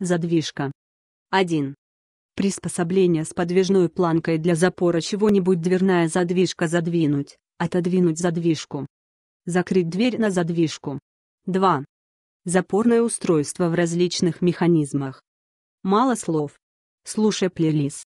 Задвижка. 1. Приспособление с подвижной планкой для запора чего-нибудь дверная задвижка задвинуть, отодвинуть задвижку. Закрыть дверь на задвижку. 2. Запорное устройство в различных механизмах. Мало слов. Слушай плейлист.